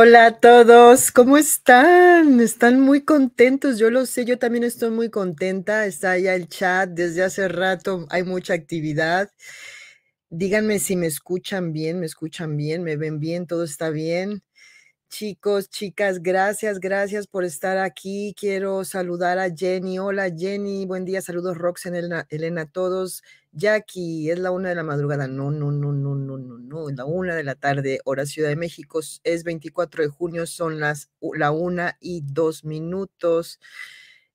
Hola a todos, ¿cómo están? Están muy contentos, yo lo sé, yo también estoy muy contenta, está ya el chat desde hace rato, hay mucha actividad. Díganme si me escuchan bien, me escuchan bien, me ven bien, todo está bien. Chicos, chicas, gracias, gracias por estar aquí. Quiero saludar a Jenny. Hola Jenny, buen día, saludos Roxen, Elena, Elena a todos. Jackie, es la una de la madrugada. No, no, no, no, no, no, no. la una de la tarde, hora Ciudad de México. Es 24 de junio, son las la una y dos minutos.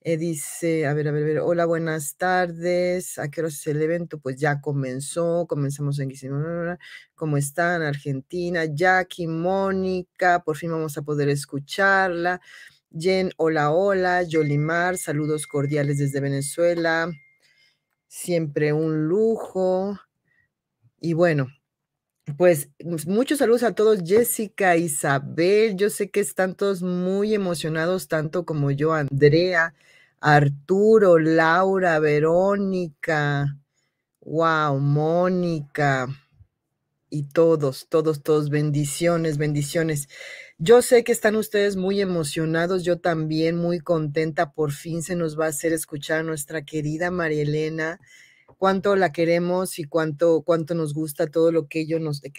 Eh, dice, a ver, a ver, a ver, hola, buenas tardes. ¿A qué hora es el evento? Pues ya comenzó, comenzamos en ¿Cómo están? Argentina, Jackie, Mónica, por fin vamos a poder escucharla. Jen, hola, hola, Yolimar, saludos cordiales desde Venezuela siempre un lujo. Y bueno, pues, pues muchos saludos a todos, Jessica, Isabel, yo sé que están todos muy emocionados, tanto como yo, Andrea, Arturo, Laura, Verónica, wow, Mónica, y todos, todos, todos, bendiciones, bendiciones. Yo sé que están ustedes muy emocionados, yo también muy contenta, por fin se nos va a hacer escuchar a nuestra querida Marielena, cuánto la queremos y cuánto, cuánto nos gusta todo lo que,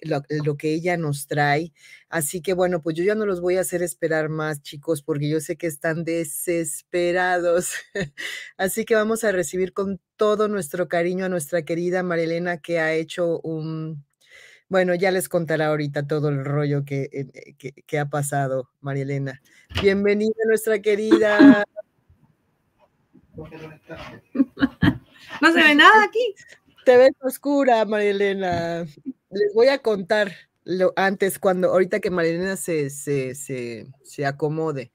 lo, que ella nos trae. Así que bueno, pues yo ya no los voy a hacer esperar más, chicos, porque yo sé que están desesperados. Así que vamos a recibir con todo nuestro cariño a nuestra querida Marielena que ha hecho un bueno, ya les contará ahorita todo el rollo que, eh, eh, ha pasado, María Elena. Bienvenida, nuestra querida. No se ve nada aquí. Te ves oscura, María Elena. Les voy a contar lo antes, cuando, ahorita que María se, se, se, se acomode.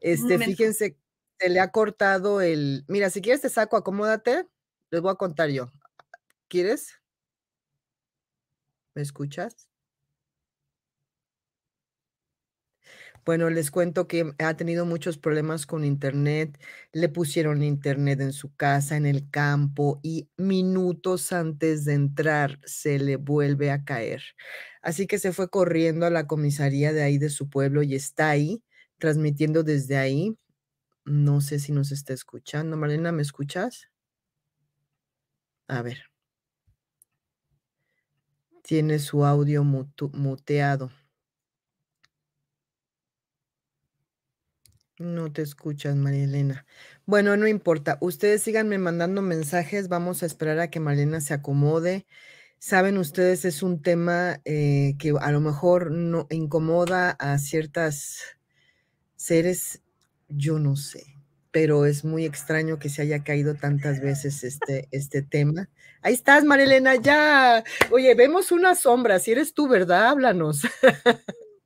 Este, fíjense, se le ha cortado el. Mira, si quieres te saco, acomódate. Les voy a contar yo. ¿Quieres? escuchas? Bueno, les cuento que ha tenido muchos problemas con internet. Le pusieron internet en su casa, en el campo, y minutos antes de entrar se le vuelve a caer. Así que se fue corriendo a la comisaría de ahí de su pueblo y está ahí, transmitiendo desde ahí. No sé si nos está escuchando. Marlena, ¿me escuchas? A ver. Tiene su audio muteado. No te escuchas, María Elena. Bueno, no importa. Ustedes síganme mandando mensajes. Vamos a esperar a que Marilena se acomode. Saben ustedes, es un tema eh, que a lo mejor no incomoda a ciertas seres. Yo no sé pero es muy extraño que se haya caído tantas veces este, este tema. Ahí estás, Marilena, ya. Oye, vemos una sombra, si eres tú, ¿verdad? Háblanos.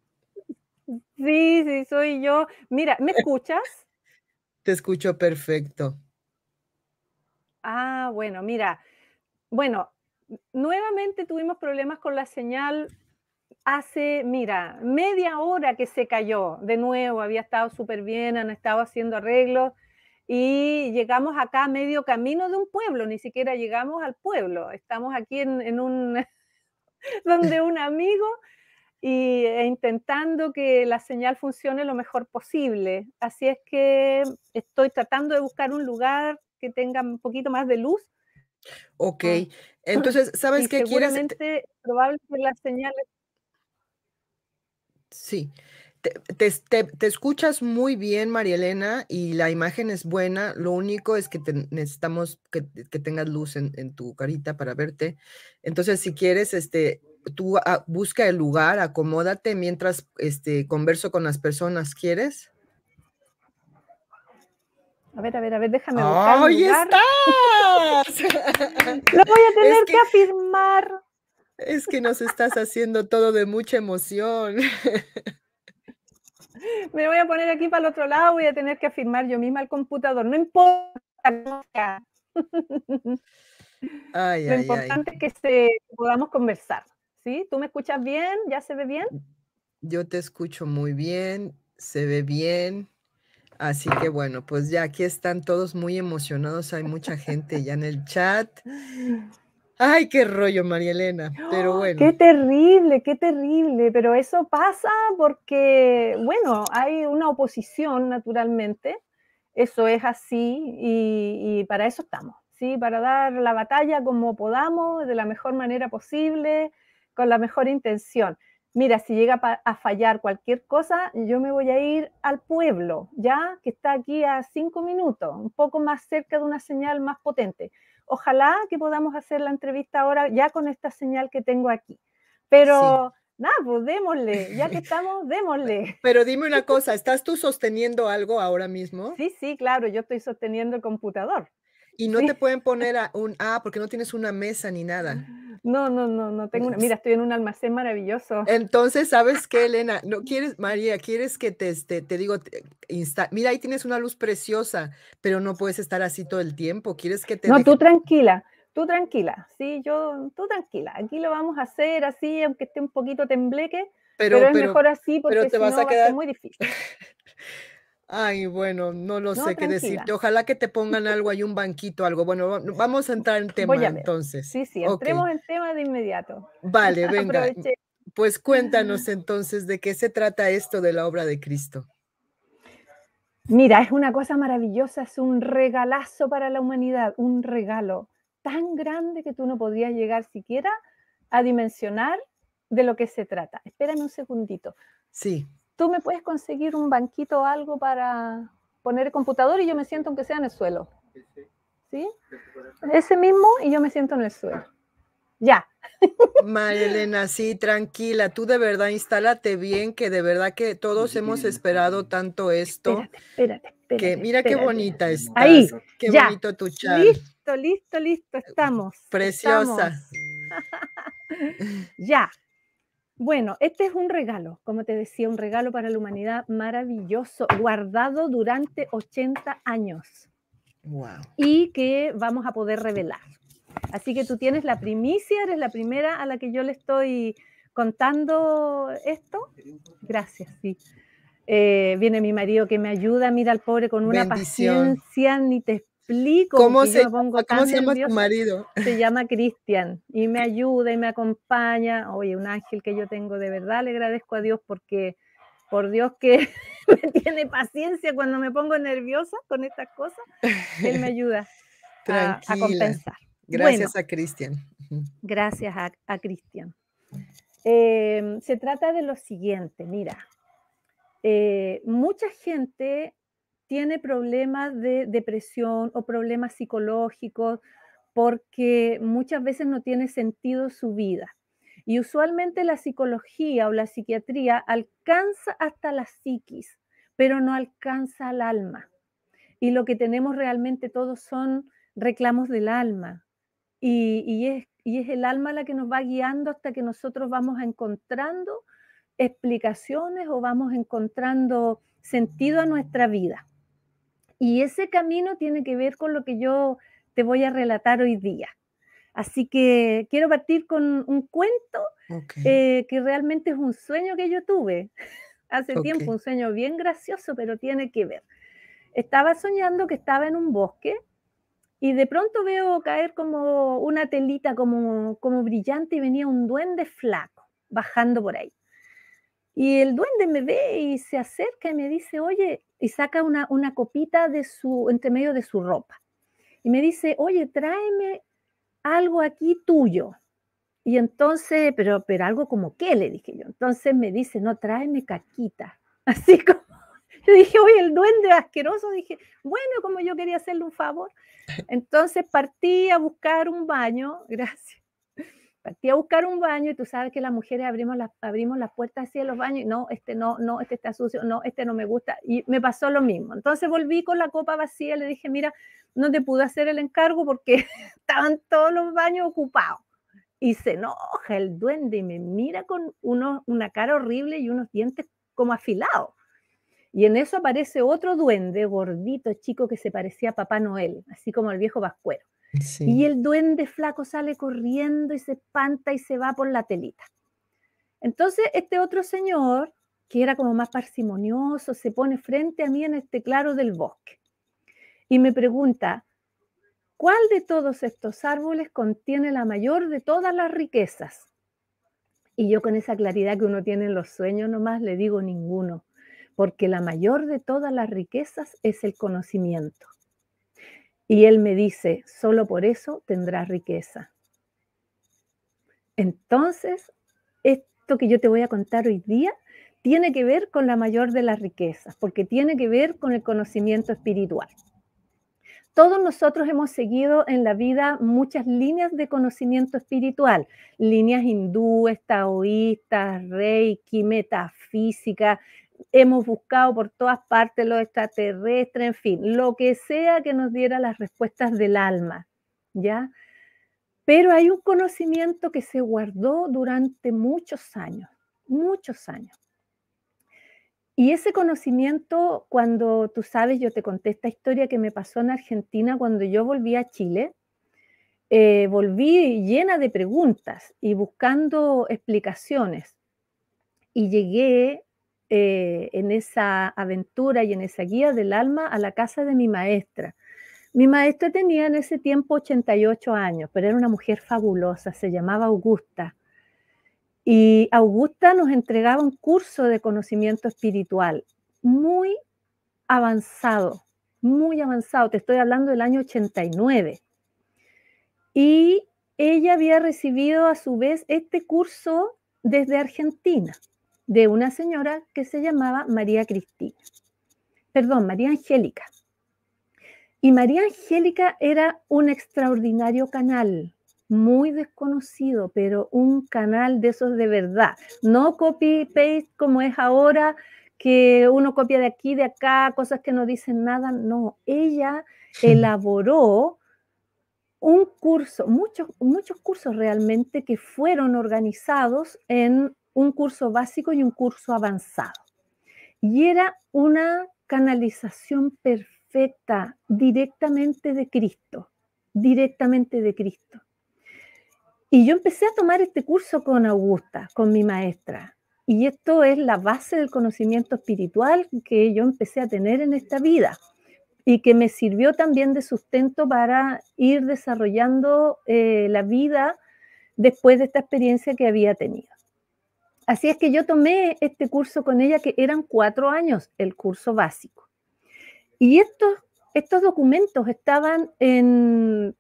Sí, sí, soy yo. Mira, ¿me escuchas? Te escucho perfecto. Ah, bueno, mira. Bueno, nuevamente tuvimos problemas con la señal hace, mira, media hora que se cayó. De nuevo, había estado súper bien, han estado haciendo arreglos y llegamos acá a medio camino de un pueblo, ni siquiera llegamos al pueblo. Estamos aquí en, un, donde un amigo y, eh, intentando que la señal funcione lo mejor posible. Así es que estoy tratando de buscar un lugar que tenga un poquito más de luz. Ok, entonces, ¿sabes seguramente, quieres? Probablemente la señal Sí. Te, escuchas muy bien, María Elena, y la imagen es buena. Lo único es que necesitamos que, tengas luz en, tu carita para verte. Entonces, si quieres, este, tú ah, busca el lugar, acomódate mientras este, converso con las personas. ¿Quieres? A ver, a ver, a ver, déjame ¡Ahí estás! Lo voy a tener que, afirmar. Es que nos estás haciendo todo de mucha emoción. Me voy a poner aquí para el otro lado, voy a tener que afirmar yo misma al computador. No importa. Lo importante es que podamos conversar. ¿Sí? ¿Tú me escuchas bien? ¿Ya se ve bien? Yo te escucho muy bien, se ve bien. Así que bueno, pues ya aquí están todos muy emocionados. Hay mucha gente ya en el chat. Ay, qué rollo, María Elena. Pero ¡Ah! bueno. Qué terrible, qué terrible. Pero eso pasa porque, bueno, hay una oposición, naturalmente. Eso es así y, y para eso estamos, ¿sí? Para dar la batalla como podamos, de la mejor manera posible, con la mejor intención. Mira, si llega a fallar cualquier cosa, yo me voy a ir al pueblo, ¿ya? Que está aquí a cinco minutos, un poco más cerca de una señal más potente Ojalá que podamos hacer la entrevista ahora ya con esta señal que tengo aquí. Pero nada, pues démosle, ya que estamos, démosle. Pero dime una cosa, ¿estás tú sosteniendo algo ahora mismo? Sí, sí, claro, yo estoy sosteniendo el computador. Y no te pueden poner a un, ah, porque no tienes una mesa ni nada. No, no, no, no tengo una. Mira, estoy en un almacén maravilloso. Entonces, ¿sabes qué, Elena? No quieres, María, quieres que te, te, este, te digo, mira, ahí tienes una luz preciosa, pero no puedes estar así todo el tiempo. Quieres que te. No, tú tranquila, tú tranquila. Sí, yo, tú tranquila. Aquí lo vamos a hacer así, aunque esté un poquito tembleque, pero, es mejor así porque no, va a ser muy difícil. Ay, bueno, no lo sé qué decirte. Ojalá que te pongan algo ahí, un banquito, algo. Bueno, vamos a entrar en tema entonces. Sí, sí, entremos en tema de inmediato. Vale, venga. pues cuéntanos entonces de qué se trata esto de la obra de Cristo. Mira, es una cosa maravillosa, es un regalazo para la humanidad, un regalo tan grande que tú no podías llegar siquiera a dimensionar de lo que se trata. Espérame un segundito. Sí tú me puedes conseguir un banquito o algo para poner el computador y yo me siento aunque sea en el suelo. ¿Sí? Ese mismo y yo me siento en el suelo. Ya. Marilena, sí, tranquila, tú de verdad instálate bien, que de verdad que todos hemos esperado tanto esto. Espérate, espérate, que mira qué bonita estás. Ahí, qué bonito tu chat. Listo, listo, listo, estamos. Preciosa. ya. Bueno, este es un regalo, como te decía, un regalo para la humanidad maravilloso, guardado durante 80 años. Y que vamos a poder revelar. Así que tú tienes la primicia, eres la primera a la que yo le estoy contando esto. Gracias, sí. Eh, viene mi marido que me ayuda, mira al pobre con una paciencia, ni te explico. ¿Cómo, se, llama tu marido? Se llama Cristian y me ayuda y me acompaña. Oye, un ángel que yo tengo de verdad, le agradezco a Dios porque, por Dios que me tiene paciencia cuando me pongo nerviosa con estas cosas, él me ayuda a, compensar. Gracias a Cristian. Gracias a, Cristian. Em, se trata de lo siguiente, mira, eh, mucha gente tiene problemas de depresión o problemas psicológicos porque muchas veces no tiene sentido su vida. Y usualmente la psicología o la psiquiatría alcanza hasta la psiquis, pero no alcanza al alma. Y lo que tenemos realmente todos son reclamos del alma. Y, es, y es el alma la que nos va guiando hasta que nosotros vamos encontrando explicaciones o vamos encontrando sentido a nuestra vida. Y ese camino tiene que ver con lo que yo te voy a relatar hoy día. Así que quiero partir con un cuento eh, que realmente es un sueño que yo tuve hace tiempo, un sueño bien gracioso, pero tiene que ver. Estaba soñando que estaba en un bosque y de pronto veo caer como una telita, como, como brillante, y venía un duende flaco bajando por ahí. Y el duende me ve y se acerca y me dice, oye, y saca una, una copita de su, entre medio de su ropa. Y me dice, oye, tráeme algo aquí tuyo. Y entonces, pero, pero algo como qué, le dije yo. Entonces me dice, no, tráeme caquita. Así como, le dije, oye, el duende asqueroso. Dije, bueno, como yo quería hacerle un favor. Entonces partí a buscar un baño, gracias partí a buscar un baño y tú sabes que las mujeres abrimos las, abrimos las puertas hacia los baños y no, este no, no, este está sucio, no, este no me gusta. Y me pasó lo mismo. Entonces volví con la copa vacía, le dije, mira, no te pude hacer el encargo porque estaban todos los baños ocupados. Y se enoja el duende y me mira con una cara horrible y unos dientes como afilados. Y en eso aparece otro duende gordito, chico, que se parecía a Papá Noel, así como el viejo vascuero. Y el duende flaco sale corriendo y se espanta y se va por la telita. Entonces, este otro señor, que era como más parsimonioso, se pone frente a mí en este claro del bosque y me pregunta, ¿cuál de todos estos árboles contiene la mayor de todas las riquezas? Y yo con esa claridad que uno tiene en los sueños nomás le digo ninguno, porque la mayor de todas las riquezas es el conocimiento. Y él me dice, solo por eso tendrás riqueza. Entonces, esto que yo te voy a contar hoy día tiene que ver con la mayor de las riquezas, porque tiene que ver con el conocimiento espiritual. Todos nosotros hemos seguido en la vida muchas líneas de conocimiento espiritual, líneas hindúes, taoístas, reiki, metafísica, hemos buscado por todas partes lo extraterrestre en fin, lo que sea que nos diera las respuestas del alma, ¿ya? Pero hay un conocimiento que se guardó durante muchos años, muchos años. Y ese conocimiento, cuando tú sabes, yo te conté esta historia que me pasó en Argentina cuando yo volví a Chile, eh, volví llena de preguntas y buscando explicaciones. Y llegué eh, en esa aventura y en esa guía del alma a la casa de mi maestra. Mi maestra tenía en ese tiempo 88 años, pero era una mujer fabulosa, se llamaba Augusta. Y Augusta nos entregaba un curso de conocimiento espiritual muy avanzado, muy avanzado. Te estoy hablando del año 89. Y ella había recibido a su vez este curso desde Argentina de una señora que se llamaba María Cristina, perdón, María Angélica. Y María Angélica era un extraordinario canal, muy desconocido, pero un canal de esos de verdad. No copy-paste como es ahora, que uno copia de aquí, de acá, cosas que no dicen nada. No, ella hmm. elaboró un curso, muchos, muchos cursos realmente que fueron organizados en un curso básico y un curso avanzado. Y era una canalización perfecta directamente de Cristo, directamente de Cristo. Y yo empecé a tomar este curso con Augusta, con mi maestra. Y esto es la base del conocimiento espiritual que yo empecé a tener en esta vida y que me sirvió también de sustento para ir desarrollando eh, la vida después de esta experiencia que había tenido. Así es que yo tomé este curso con ella, que eran cuatro años, el curso básico. Y estos, estos documentos estaban en,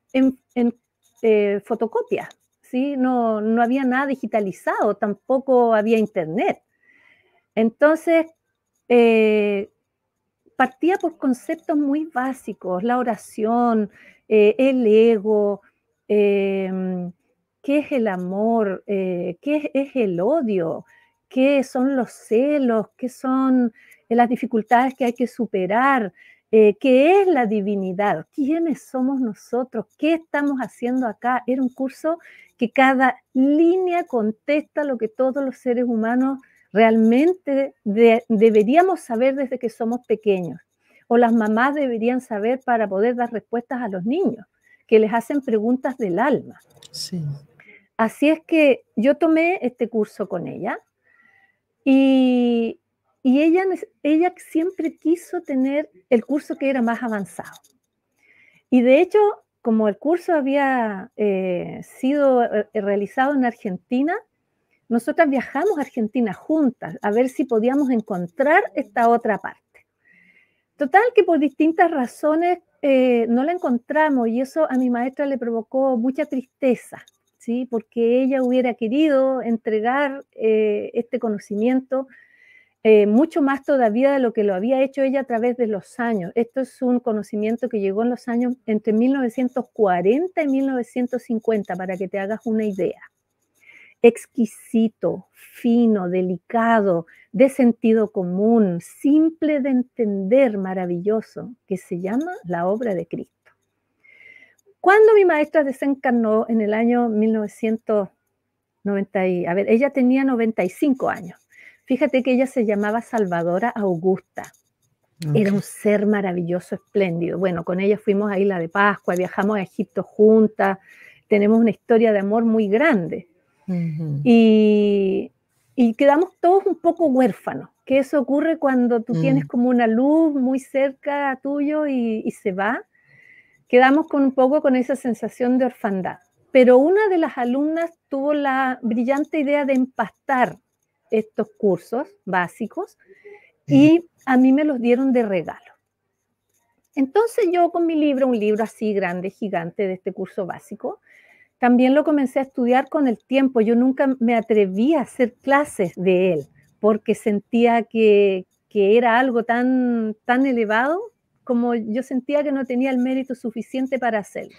eh, fotocopia, ¿sí? No, no había nada digitalizado, tampoco había internet. Entonces, eh, partía por conceptos muy básicos, la oración, eh, el ego, qué es el amor, eh, qué es el odio, qué son los celos, qué son eh, las dificultades que hay que superar, eh, qué es la divinidad, quiénes somos nosotros, qué estamos haciendo acá. Era un curso que cada línea contesta lo que todos los seres humanos realmente deberíamos saber desde que somos pequeños, o las mamás deberían saber para poder dar respuestas a los niños, que les hacen preguntas del alma. Sí. Así es que yo tomé este curso con ella y, ella, ella siempre quiso tener el curso que era más avanzado. Y de hecho, como el curso había eh, sido eh, eh, realizado en Argentina, nosotras viajamos a Argentina juntas a ver si podíamos encontrar esta otra parte. Total que por distintas razones no la encontramos y eso a mi maestra le provocó mucha tristeza porque ella hubiera querido entregar eh, este conocimiento eh, mucho más todavía de lo que lo había hecho ella a través de los años. Esto es un conocimiento que llegó en los años entre 1940 y 1950, para que te hagas una idea. Exquisito, fino, delicado, de sentido común, simple de entender, maravilloso, que se llama la obra de Cristo. Cuando mi maestra desencarnó en el año 1990, a ver, ella tenía 95 años. Fíjate que ella se llamaba Salvadora Augusta. Era un ser maravilloso, espléndido. Bueno, con ella fuimos a Isla de Pascua, viajamos a Egipto juntas, tenemos una historia de amor muy grande. y, y, quedamos todos un poco huérfanos, que eso ocurre cuando tú mm. tienes como una luz muy cerca a tuyo y, y se va quedamos con un poco con esa sensación de orfandad. Pero una de las alumnas tuvo la brillante idea de empastar estos cursos básicos y a mí me los dieron de regalo. Entonces yo con mi libro, un libro así grande, gigante de este curso básico, también lo comencé a estudiar con el tiempo. Yo nunca me atreví a hacer clases de él porque sentía que, era algo tan, tan elevado como yo sentía que no tenía el mérito suficiente para hacerlo.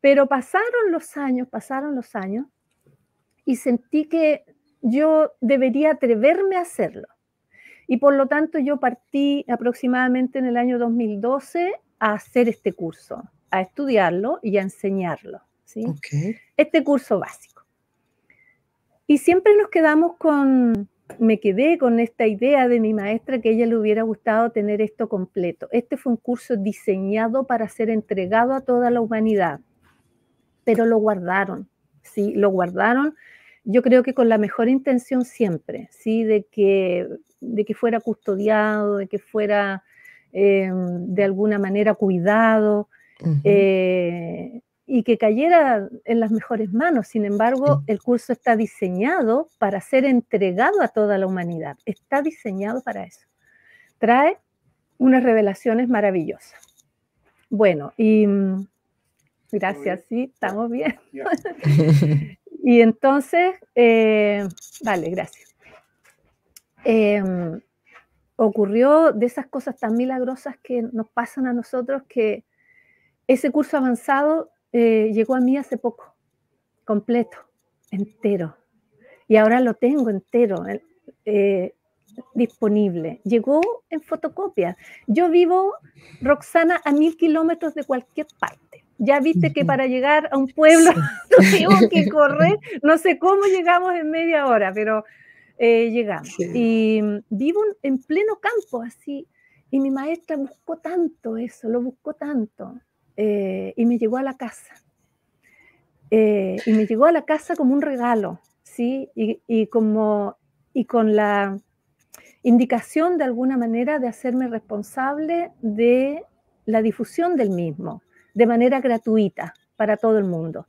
Pero pasaron los años, pasaron los años, y sentí que yo debería atreverme a hacerlo. Y por lo tanto yo partí aproximadamente en el año 2012 a hacer este curso, a estudiarlo y a enseñarlo. ¿sí? Este curso básico. Y siempre nos quedamos con, me quedé con esta idea de mi maestra que a ella le hubiera gustado tener esto completo. Este fue un curso diseñado para ser entregado a toda la humanidad, pero lo guardaron, ¿sí? Lo guardaron, yo creo que con la mejor intención siempre, ¿sí? De que, de que fuera custodiado, de que fuera eh, de alguna manera cuidado y que cayera en las mejores manos. Sin embargo, el curso está diseñado para ser entregado a toda la humanidad. Está diseñado para eso. Trae unas revelaciones maravillosas. Bueno, y mm, gracias, sí, estamos bien. y entonces, eh, vale, gracias. Em, ocurrió de esas cosas tan milagrosas que nos pasan a nosotros que ese curso avanzado eh, llegó a mí hace poco, completo, entero. Y ahora lo tengo entero, eh, disponible. Llegó en fotocopia. Yo vivo, Roxana, a mil kilómetros de cualquier parte. Ya viste que para llegar a un pueblo tuvimos que correr, no sé cómo llegamos en media hora, pero eh, llegamos. Y vivo en pleno campo así, y mi maestra buscó tanto eso, lo buscó tanto. Eh, y me llegó a la casa. Eh, y me llegó a la casa como un regalo, ¿sí? Y, como, y con la indicación de alguna manera de hacerme responsable de la difusión del mismo, de manera gratuita para todo el mundo.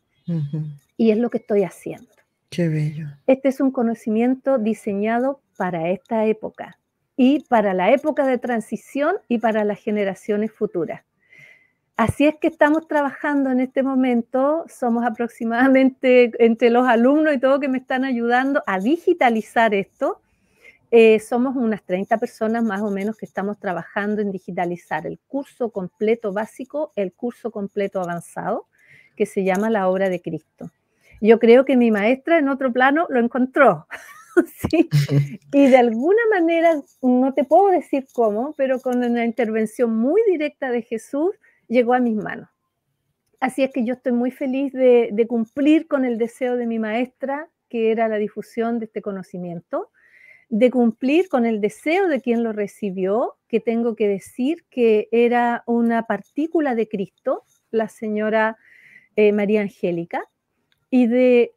Y es lo que estoy haciendo. Qué bello. Este es un conocimiento diseñado para esta época y para la época de transición y para las generaciones futuras. Así es que estamos trabajando en este momento, somos aproximadamente entre los alumnos y todo que me están ayudando a digitalizar esto. Eh, somos unas 30 personas más o menos que estamos trabajando en digitalizar el curso completo básico, el curso completo avanzado, que se llama La obra de Cristo. Yo creo que mi maestra en otro plano lo encontró. ¿sí? Y de alguna manera, no te puedo decir cómo, pero con una intervención muy directa de Jesús, llegó a mis manos. Así es que yo estoy muy feliz de, cumplir con el deseo de mi maestra, que era la difusión de este conocimiento, de cumplir con el deseo de quien lo recibió, que tengo que decir que era una partícula de Cristo, la señora eh, María Angélica, y de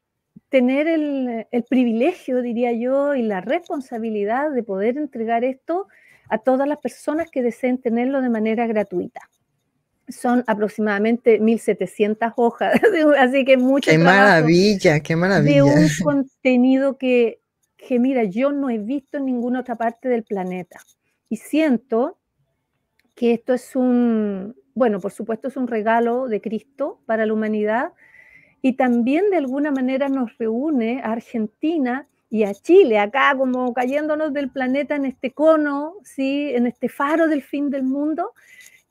tener el, privilegio, diría yo, y la responsabilidad de poder entregar esto a todas las personas que deseen tenerlo de manera gratuita son aproximadamente 1.700 hojas, así que mucho Qué maravilla, qué maravilla. De un contenido que, mira, yo no he visto en ninguna otra parte del planeta. Y siento que esto es un, bueno, por supuesto es un regalo de Cristo para la humanidad y también de alguna manera nos reúne a Argentina y a Chile, acá como cayéndonos del planeta en este cono, ¿sí? en este faro del fin del mundo,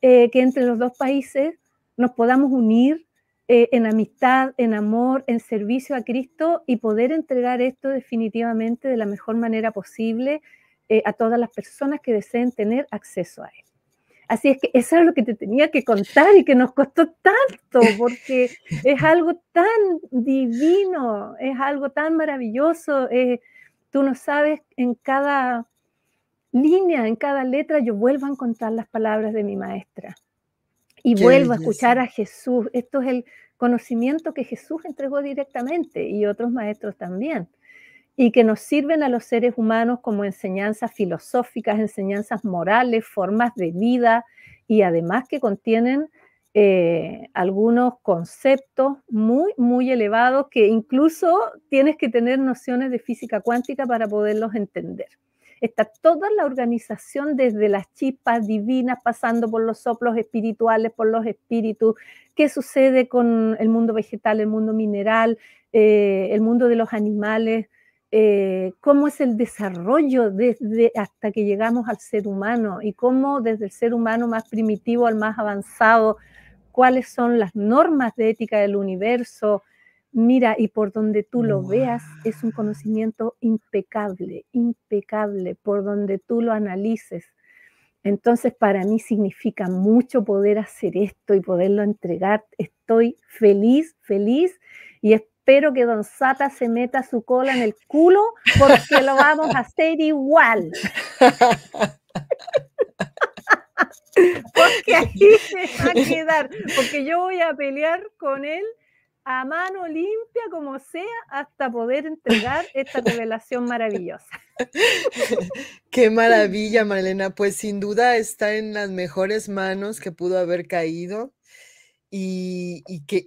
eh, que entre los dos países nos podamos unir eh, en amistad, en amor, en servicio a Cristo y poder entregar esto definitivamente de la mejor manera posible eh, a todas las personas que deseen tener acceso a él. Así es que eso es lo que te tenía que contar y que nos costó tanto, porque es algo tan divino, es algo tan maravilloso. tú no sabes en cada línea, en cada letra, yo vuelvo a encontrar las palabras de mi maestra y vuelvo a escuchar a Jesús. Esto es el conocimiento que Jesús entregó directamente y otros maestros también, y que nos sirven a los seres humanos como enseñanzas filosóficas, enseñanzas morales, formas de vida y además que contienen eh, algunos conceptos muy, muy elevados que incluso tienes que tener nociones de física cuántica para poderlos entender está toda la organización desde las chispas divinas, pasando por los soplos espirituales, por los espíritus, qué sucede con el mundo vegetal, el mundo mineral, eh, el mundo de los animales, eh, cómo es el desarrollo desde hasta que llegamos al ser humano y cómo desde el ser humano más primitivo al más avanzado, cuáles son las normas de ética del universo, Mira, y por donde tú lo veas, es un conocimiento impecable, impecable, por donde tú lo analices. Entonces, para mí significa mucho poder hacer esto y poderlo entregar. Estoy feliz, feliz y espero que Don Sata se meta su cola en el culo porque lo vamos a hacer igual. porque aquí se va a quedar, porque yo voy a pelear con él mano limpia como sea hasta poder entregar esta revelación maravillosa. Qué maravilla, Marlena. Pues sin duda está en las mejores manos que pudo haber caído. Y, que,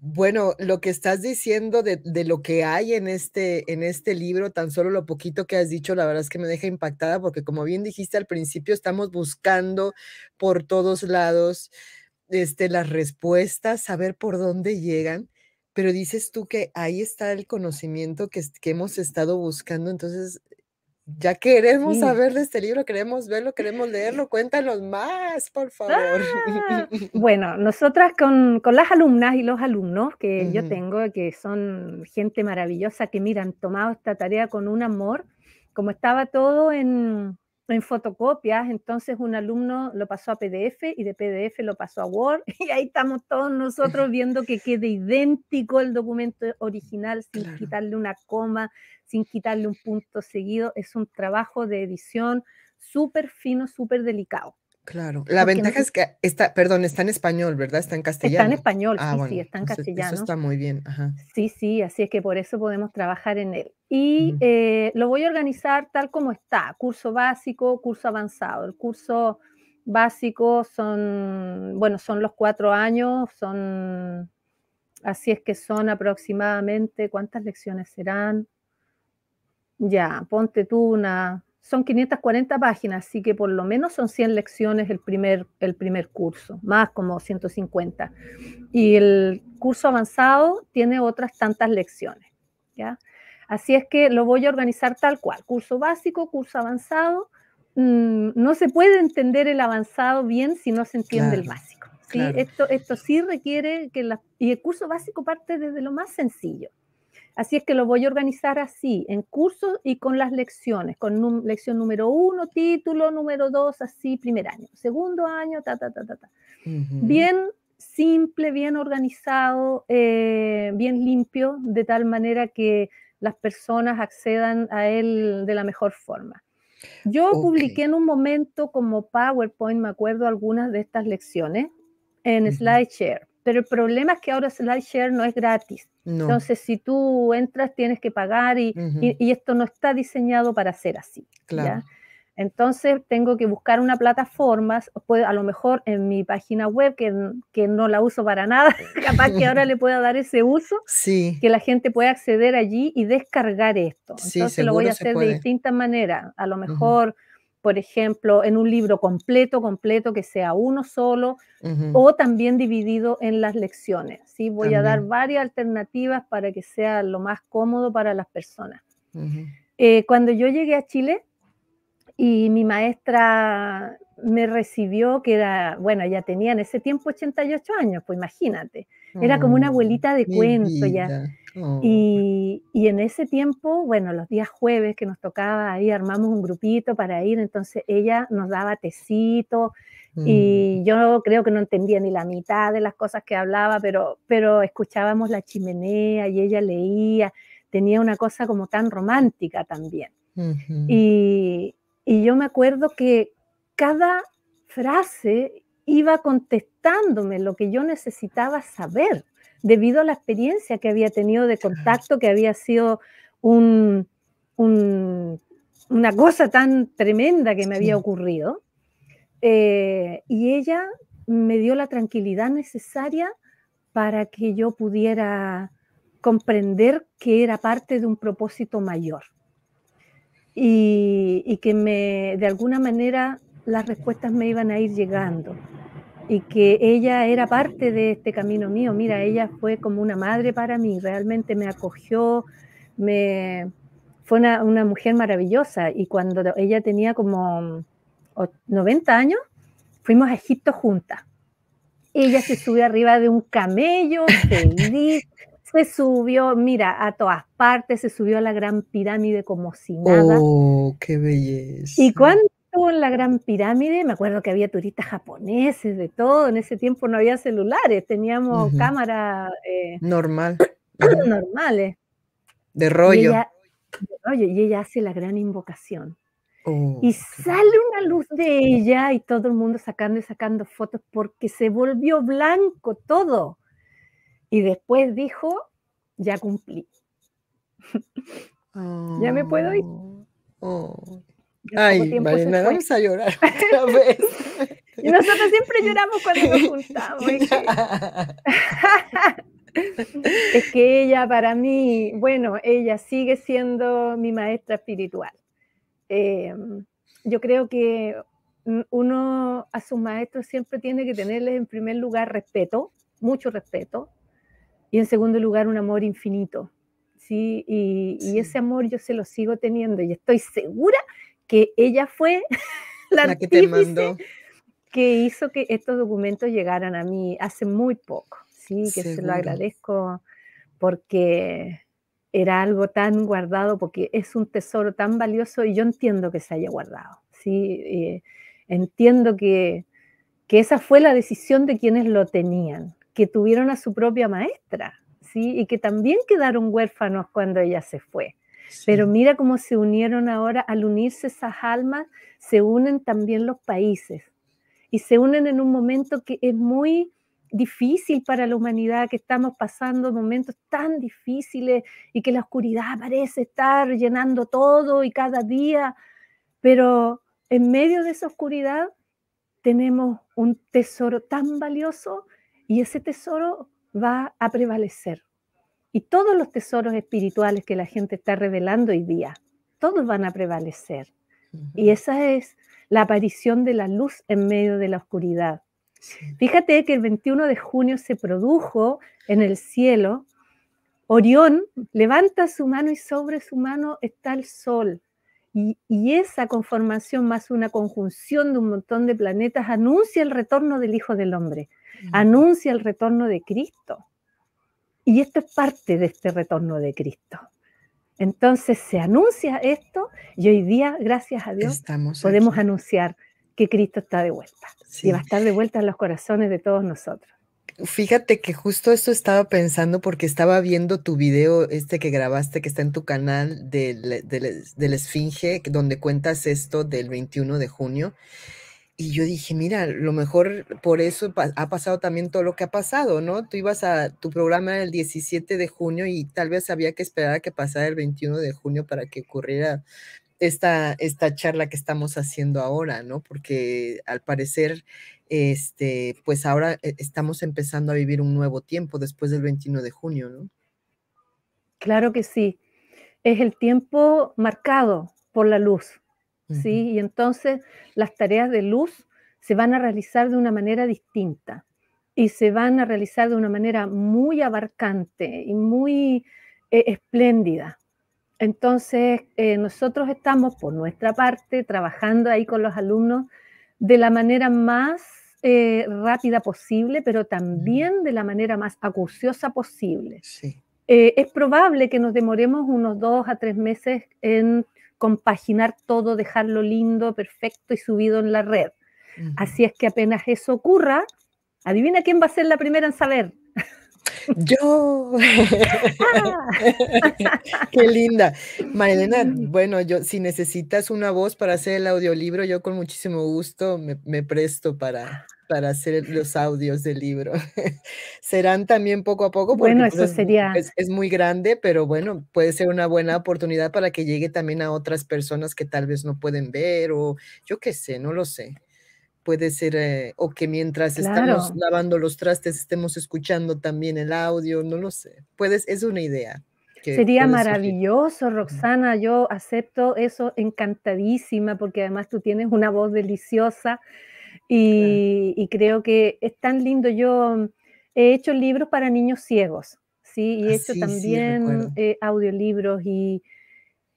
bueno, lo que estás diciendo de, de, lo que hay en este, en este libro, tan solo lo poquito que has dicho, la verdad es que me deja impactada porque como bien dijiste al principio, estamos buscando por todos lados este, las respuestas, saber por dónde llegan pero dices tú que ahí está el conocimiento que, que hemos estado buscando, entonces ya queremos saber de este libro, queremos verlo, queremos leerlo, cuéntanos más, por favor. Ah, bueno, nosotras con, con, las alumnas y los alumnos que yo tengo, que son gente maravillosa, que miran, tomado esta tarea con un amor, como estaba todo en, en fotocopias, entonces un alumno lo pasó a PDF y de PDF lo pasó a Word y ahí estamos todos nosotros viendo que quede idéntico el documento original sin quitarle una coma, sin quitarle un punto seguido. Es un trabajo de edición súper fino, súper delicado. Claro, la ventaja es que está, perdón, está en español, ¿verdad? Está en castellano. Está en español, sí, sí, está en castellano. Ah, eso está muy bien, Ajá. Sí, sí, así es que por eso podemos trabajar en él. Y eh, lo voy a organizar tal como está, curso básico, curso avanzado. El curso básico son, bueno, son los cuatro años, son, así es que son aproximadamente, ¿cuántas lecciones serán? Ya, ponte tú una son 540 páginas, así que por lo menos son 100 lecciones el primer, el primer curso, más como 150. Y el curso avanzado tiene otras tantas lecciones, ¿ya? Así es que lo voy a organizar tal cual, curso básico, curso avanzado. Mm, no se puede entender el avanzado bien si no se entiende el básico. ¿sí? Esto, esto sí requiere que la... Y el curso básico parte desde lo más sencillo. Así es que lo voy a organizar así, en cursos y con las lecciones, con lección número uno, título número dos, así, primer año, segundo año, ta, ta, ta, ta, ta. Bien simple, bien organizado, eh, bien limpio, de tal manera que las personas accedan a él de la mejor forma. Yo publiqué en un momento como PowerPoint, me acuerdo, algunas de estas lecciones en SlideShare. Pero el problema es que ahora SlideShare no es gratis. Entonces, si tú entras, tienes que pagar y, esto no está diseñado para ser así. Entonces, tengo que buscar una plataforma, a lo mejor en mi página web, que, no la uso para nada, capaz que ahora le pueda dar ese uso, que la gente pueda acceder allí y descargar esto. Entonces, lo voy a hacer de distintas maneras. A lo mejor por ejemplo, en un libro completo, completo, que sea uno solo, o también dividido en las lecciones. ¿sí? Voy a dar varias alternativas para que sea lo más cómodo para las personas. Eh, cuando yo llegué a Chile y mi maestra me recibió, que era, bueno, ya tenía en ese tiempo 88 años, pues imagínate, era como una mm, abuelita de cuento ya Oh. Y, en ese tiempo, bueno, los días jueves que nos tocaba, ahí armamos un grupito para ir, entonces ella nos daba tecito mm. y yo creo que no entendía ni la mitad de las cosas que hablaba, pero, pero escuchábamos la chimenea y ella leía, tenía una cosa como tan romántica también. y yo me acuerdo que cada frase iba contestándome lo que yo necesitaba saber debido a la experiencia que había tenido de contacto, que había sido una cosa tan tremenda que me había ocurrido. Eh, y ella me dio la tranquilidad necesaria para que yo pudiera comprender que era parte de un propósito mayor y, que de alguna manera las respuestas me iban a ir llegando y que ella era parte de este camino mío. Mira, ella fue como una madre para mí, realmente me acogió, me... fue una, mujer maravillosa y cuando ella tenía como 90 años, fuimos a Egipto juntas. Ella se subió arriba de un camello, se subió, mira, a todas partes, se subió a la gran pirámide como si nada. ¡Oh, qué belleza! Y cuando en la Gran Pirámide, me acuerdo que había turistas japoneses, de todo, en ese tiempo no había celulares, teníamos cámara eh, Normal. normales. De rollo. Y ella, hace la gran invocación. Oh, y sale una luz de ella y todo el mundo sacando y sacando fotos porque se volvió blanco todo. Y después dijo, ya cumplí. ya me puedo ir. Oh, oh. Ay, Marina, vamos a llorar otra vez. y nosotros siempre lloramos cuando nos juntamos. Es que... ella para mí, bueno, ella sigue siendo mi maestra espiritual. Em, yo creo que uno a sus maestros siempre tiene que tenerles en primer lugar respeto, mucho respeto, y en segundo lugar un amor infinito. ¿sí? Y, y ese amor yo se lo sigo teniendo y estoy segura que ella fue la, que te mandó. que hizo que estos documentos llegaran a mí hace muy poco, sí, que se lo agradezco porque era algo tan guardado, porque es un tesoro tan valioso y yo entiendo que se haya guardado, sí, entiendo que, que esa fue la decisión de quienes lo tenían, que tuvieron a su propia maestra, sí, y que también quedaron huérfanos cuando ella se fue. Pero mira cómo se unieron ahora, al unirse esas almas, se unen también los países y se unen en un momento que es muy difícil para la humanidad, que estamos pasando momentos tan difíciles y que la oscuridad parece estar llenando todo y cada día, pero en medio de esa oscuridad tenemos un tesoro tan valioso y ese tesoro va a prevalecer y todos los tesoros espirituales que la gente está revelando hoy día, todos van a prevalecer. Y esa es la aparición de la luz en medio de la oscuridad. Fíjate que el 21 de junio se produjo en el cielo, Orión levanta su mano y sobre su mano está el sol. Y, esa conformación más una conjunción de un montón de planetas anuncia el retorno del Hijo del Hombre, anuncia el retorno de Cristo. Y esto es parte de este retorno de Cristo. Entonces se anuncia esto y hoy día, gracias a Dios, podemos anunciar que Cristo está de vuelta y va a estar de vuelta en los corazones de todos nosotros. Fíjate que justo esto estaba pensando porque estaba viendo tu video, este que grabaste, que está en tu canal del Esfinge, donde cuentas esto del 21 de junio. Y yo dije, mira, lo mejor por eso ha pasado también todo lo que ha pasado, ¿no? Tú ibas a, tu programa el 17 de junio y tal vez había que esperar a que pasara el 21 de junio para que ocurriera esta, esta charla que estamos haciendo ahora, ¿no? Porque al parecer, este, pues ahora eh, estamos empezando a vivir un nuevo tiempo después del 21 de junio, ¿no? Claro que sí. Es el tiempo marcado por la luz y entonces las tareas de luz se van a realizar de una manera distinta y se van a realizar de una manera muy abarcante y muy eh, espléndida. Entonces, eh, nosotros estamos por nuestra parte trabajando ahí con los alumnos de la manera más eh, rápida posible, pero también de la manera más acuciosa posible. es probable que nos demoremos unos dos a tres meses en compaginar todo, dejarlo lindo, perfecto y subido en la red. Así es que apenas eso ocurra, adivina quién va a ser la primera en saber. Yo. Ah. Qué linda. Marilena, bueno, yo si necesitas una voz para hacer el audiolibro, yo con muchísimo gusto me presto para, para hacer los audios del libro. Serán también poco a poco. Porque bueno, pues, eso sería. Es, muy grande, pero bueno, puede ser una buena oportunidad para que llegue también a otras personas que tal vez no pueden ver o yo qué sé, no lo sé. Puede ser, eh, o que mientras estamos lavando los trastes estemos escuchando también el audio, no lo sé. Puedes, es una idea. Sería maravilloso, Roxana. Yo acepto eso encantadísima porque además tú tienes una voz deliciosa y, creo que es tan lindo. Yo he hecho libros para niños ciegos, ¿sí? Y he ah, hecho también eh, audiolibros y,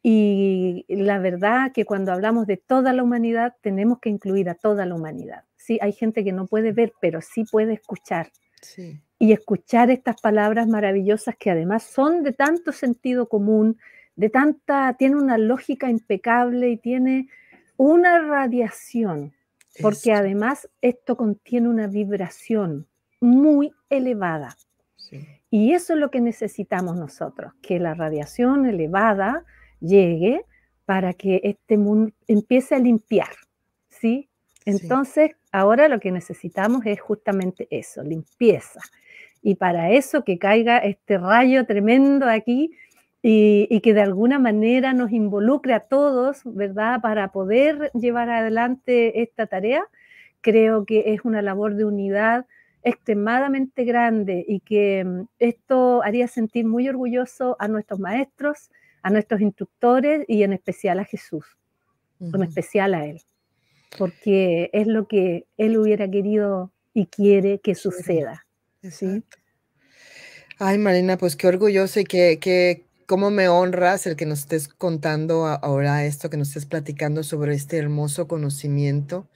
y la verdad que cuando hablamos de toda la humanidad, tenemos que incluir a toda la humanidad. Sí, hay gente que no puede ver, pero sí puede escuchar. Sí. Y escuchar estas palabras maravillosas que además son de tanto sentido común, de tanta, tiene una lógica impecable y tiene una radiación porque además esto contiene una vibración muy elevada. Y eso es lo que necesitamos nosotros, que la radiación elevada llegue para que este mundo empiece a limpiar, ¿sí? Entonces, ahora lo que necesitamos es justamente eso, limpieza. Y para eso que caiga este rayo tremendo aquí, y, que de alguna manera nos involucre a todos, ¿verdad?, para poder llevar adelante esta tarea, creo que es una labor de unidad extremadamente grande y que mm, esto haría sentir muy orgulloso a nuestros maestros, a nuestros instructores y en especial a Jesús, en especial a Él, porque es lo que Él hubiera querido y quiere que suceda. ¿sí? Ay, Marina, pues qué orgulloso y qué, cómo me honras el que nos estés contando ahora esto, que nos estés platicando sobre este hermoso conocimiento.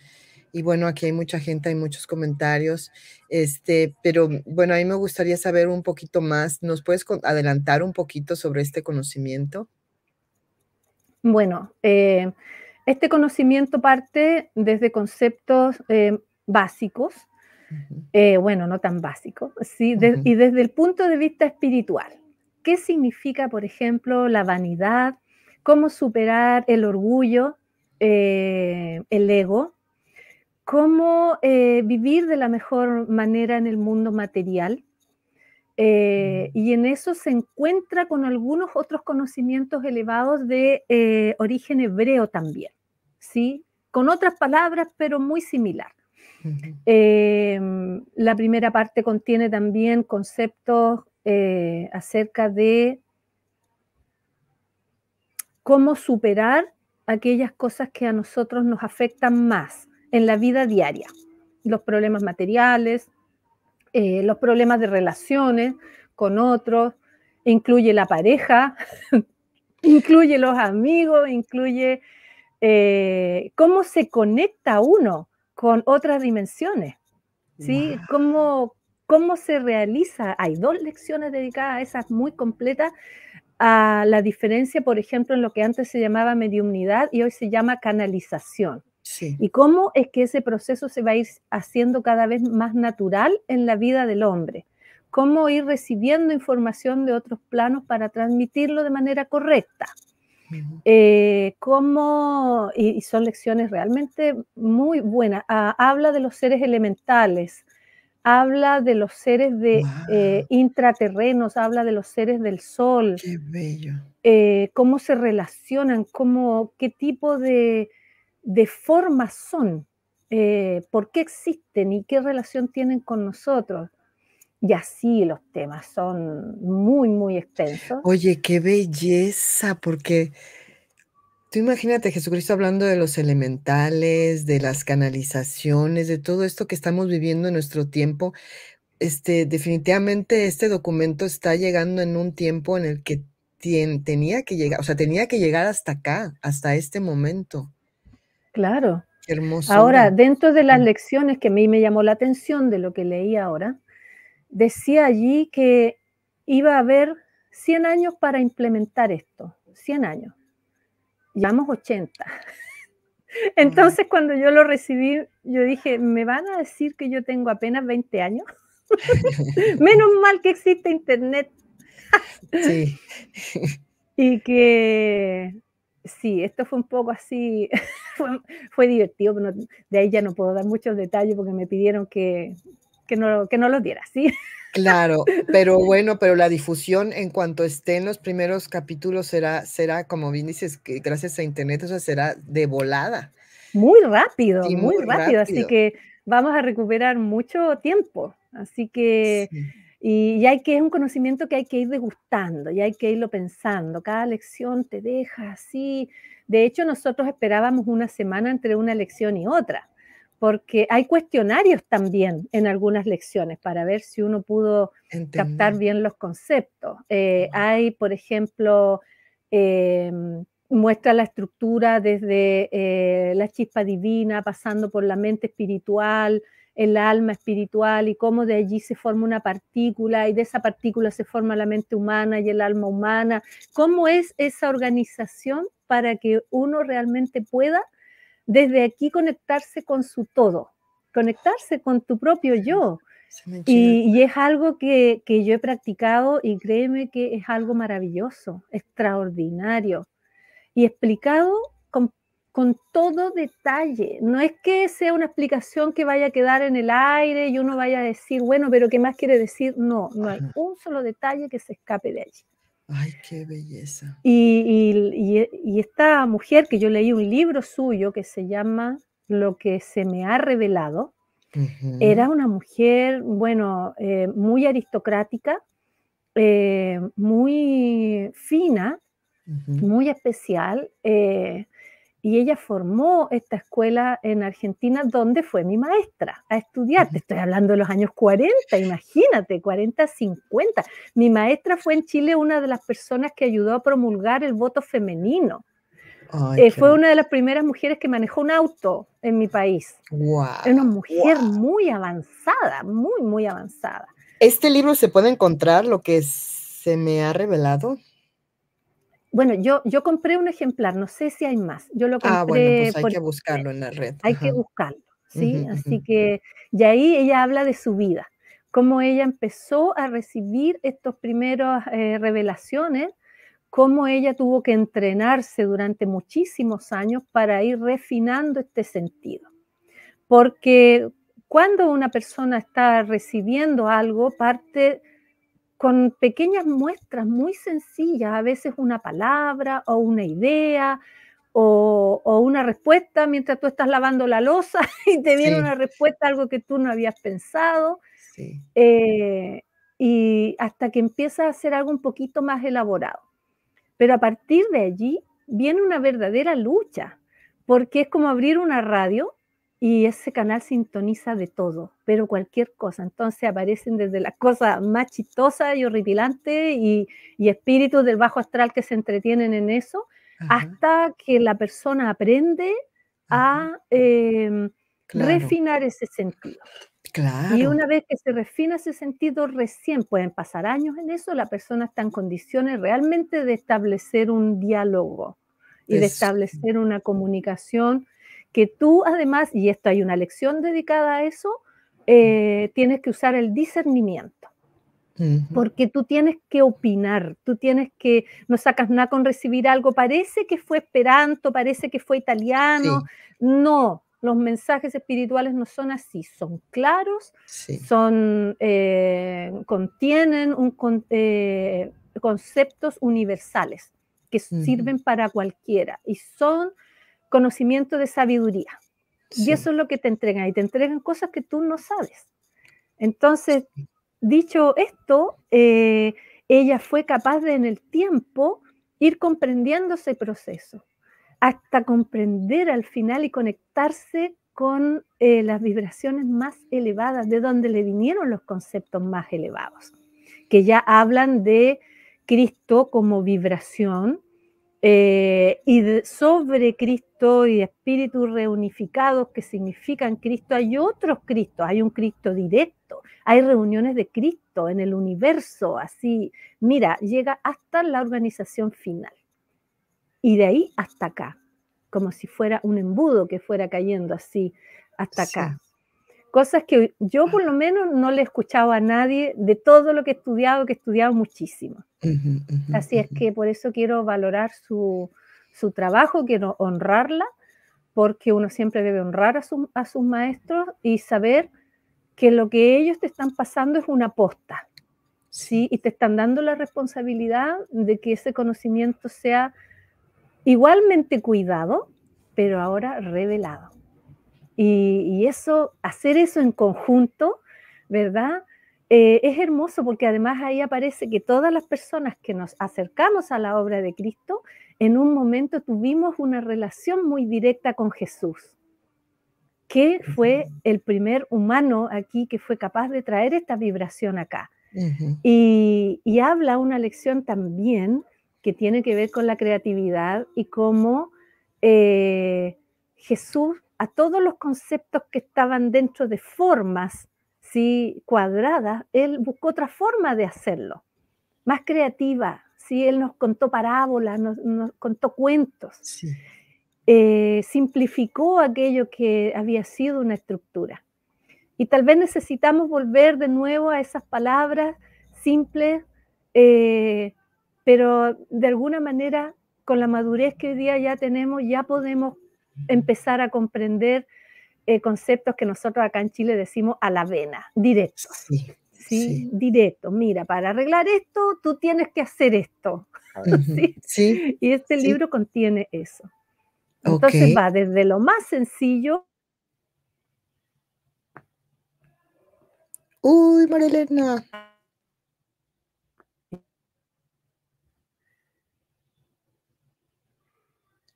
Y bueno, aquí hay mucha gente, hay muchos comentarios, este, pero mm, bueno, a mí me gustaría saber un poquito más. ¿Nos puedes adelantar un poquito sobre este conocimiento? Bueno, eh, este conocimiento parte desde conceptos eh, básicos, eh, bueno, no tan básicos, ¿sí? y desde el punto de vista espiritual qué significa, por ejemplo, la vanidad, cómo superar el orgullo, eh, el ego, cómo eh, vivir de la mejor manera en el mundo material. Eh, y en eso se encuentra con algunos otros conocimientos elevados de origen hebreo también, ¿sí? Con otras palabras, pero muy similar. Em, la primera parte contiene también conceptos eh, acerca de cómo superar aquellas cosas que a nosotros nos afectan más en la vida diaria, los problemas materiales, eh, los problemas de relaciones con otros, incluye la pareja, incluye los amigos, incluye eh, cómo se conecta uno con otras dimensiones, ¿sí? Cómo, cómo se realiza. Hay dos lecciones dedicadas a esas muy completas, a la diferencia, por ejemplo, en lo que antes se llamaba mediunidad y hoy se llama canalización. Y cómo es que ese proceso se va a ir haciendo cada vez más natural en la vida del hombre. Cómo ir recibiendo información de otros planos para transmitirlo de manera correcta. Eh, cómo, y, son lecciones realmente muy buenas. Ah, habla de los seres elementales, habla de los seres de eh, intraterrenos, habla de los seres del sol. Qué eh, cómo se relacionan, cómo, qué tipo de, formas son, eh, por qué existen y qué relación tienen con nosotros. Y así los temas son muy, muy extensos. Oye, qué belleza, porque Tú imagínate Jesucristo hablando de los elementales, de las canalizaciones, de todo esto que estamos viviendo en nuestro tiempo. Este, definitivamente este documento está llegando en un tiempo en el que tenía que llegar, o sea, tenía que llegar hasta acá, hasta este momento. Claro. hermoso. Ahora, dentro de las lecciones que a mí me llamó la atención de lo que leí ahora, decía allí que iba a haber 100 años para implementar esto, 100 años llevamos 80. Entonces, cuando yo lo recibí, yo dije, ¿me van a decir que yo tengo apenas 20 años? Menos mal que existe Internet. sí. y que, sí, esto fue un poco así, fue, divertido, pero de ahí ya no puedo dar muchos detalles porque me pidieron que que no, que no los diera, ¿sí? Claro, pero bueno, pero la difusión en cuanto esté en los primeros capítulos será, será como bien dices, que gracias a internet, o será de volada. Muy rápido, muy, rápido, así que vamos a recuperar mucho tiempo, así que... Y, y, hay que, es un conocimiento que hay que ir degustando, y hay que irlo pensando. Cada lección te deja así. De hecho, nosotros esperábamos una semana entre una lección y otra porque hay cuestionarios también en algunas lecciones para ver si uno pudo captar bien los conceptos. Eh, hay, por ejemplo, eh, muestra la estructura desde eh, la chispa divina, pasando por la mente espiritual, el alma espiritual y cómo de allí se forma una partícula y de esa partícula se forma la mente humana y el alma humana. ¿Cómo es esa organización para que uno realmente pueda desde aquí conectarse con su todo, conectarse con tu propio yo. Y, es algo que, yo he practicado y créeme que es algo maravilloso, extraordinario. Y explicado con todo detalle. No es que sea una explicación que vaya a quedar en el aire y uno vaya a decir, bueno, pero ¿qué más quiere decir? No, no hay un solo detalle que se escape de allí. Ay, qué belleza. Y, esta mujer que yo leí un libro suyo que se llama Lo que se me ha revelado, era una mujer, bueno, eh, muy aristocrática, eh, muy fina, muy especial. Eh, y ella formó esta escuela en Argentina donde fue mi maestra a estudiar. Te estoy hablando de los años 40, imagínate, 40, 50. Mi maestra fue en Chile una de las personas que ayudó a promulgar el voto femenino. Eh, fue una de las primeras mujeres que manejó un auto en mi país. Wow, una mujer muy avanzada, muy, muy avanzada. ¿Este libro se puede encontrar, lo que se me ha revelado? Bueno, yo, yo compré un ejemplar, no sé si hay más. Yo lo compré. Ah, bueno, pues hay que buscarlo en la red. Hay que buscarlo, ¿sí? Así que, y ahí ella habla de su vida, cómo ella empezó a recibir estos primeros eh, revelaciones, cómo ella tuvo que entrenarse durante muchísimos años para ir refinando este sentido. Porque cuando una persona está recibiendo algo, parte con pequeñas muestras muy sencillas, a veces una palabra o una idea o, una respuesta mientras tú estás lavando la losa y te viene una respuesta, algo que tú no habías pensado. Eh, y hasta que empieza a hacer algo un poquito más elaborado. Pero a partir de allí viene una verdadera lucha, porque es como abrir una radio y ese canal sintoniza de todo, pero cualquier cosa. Entonces aparecen desde las cosas más chistosas y horripilantes y, espíritus del bajo astral que se entretienen en eso, hasta que la persona aprende a em, refinar ese sentido. Claro. Y una vez que se refina ese sentido, recién pueden pasar años en eso, la persona está en condiciones realmente de establecer un diálogo y de establecer una comunicación que tú además, y esto hay una lección dedicada a eso, eh, tienes que usar el discernimiento. Porque tú tienes que opinar, tú tienes que, no sacas nada con recibir algo, parece que fue esperanto, parece que fue italiano, no, los mensajes espirituales no son así, son claros, son, eh, contienen un, eh, conceptos universales que sirven para cualquiera y son conocimiento de sabiduría. Y eso es lo que te entregan, y te entregan cosas que tú no sabes. Entonces, dicho esto, eh, ella fue capaz de en el tiempo ir comprendiendo ese proceso, hasta comprender al final y conectarse con eh, las vibraciones más elevadas, de donde le vinieron los conceptos más elevados, que ya hablan de Cristo como vibración, eh, y sobre Cristo y espíritus reunificados que significan Cristo, hay otros Cristos, hay un Cristo directo, hay reuniones de Cristo en el universo, así, mira, llega hasta la organización final y de ahí hasta acá, como si fuera un embudo que fuera cayendo así hasta acá. Cosas que yo por ah. lo menos no le he escuchado a nadie de todo lo que he estudiado, que he estudiado muchísimo. Así es que por eso quiero valorar su, trabajo, quiero honrarla, porque uno siempre debe honrar a, sus maestros y saber que lo que ellos te están pasando es una aposta, ¿sí? Y te están dando la responsabilidad de que ese conocimiento sea igualmente cuidado, pero ahora revelado. Y, eso, hacer eso en conjunto, ¿verdad? Eh, es hermoso porque además ahí aparece que todas las personas que nos acercamos a la obra de Cristo, en un momento tuvimos una relación muy directa con Jesús, que fue el primer humano aquí que fue capaz de traer esta vibración acá. y, habla una lección también que tiene que ver con la creatividad y cómo eh, Jesús a todos los conceptos que estaban dentro de formas cuadradas, él buscó otra forma de hacerlo, más creativa. Él nos contó parábolas, nos, contó cuentos, eh, simplificó aquello que había sido una estructura. Y tal vez necesitamos volver de nuevo a esas palabras simples, eh, pero de alguna manera con la madurez que hoy día ya tenemos, ya podemos empezar a comprender eh, conceptos que nosotros acá en Chile decimos a la vena, directos. Sí, ¿sí? Directo. Mira, para arreglar esto, tú tienes que hacer esto. Ah. ¿sí? y este libro contiene eso. Entonces va desde lo más sencillo. Uy, Marilena.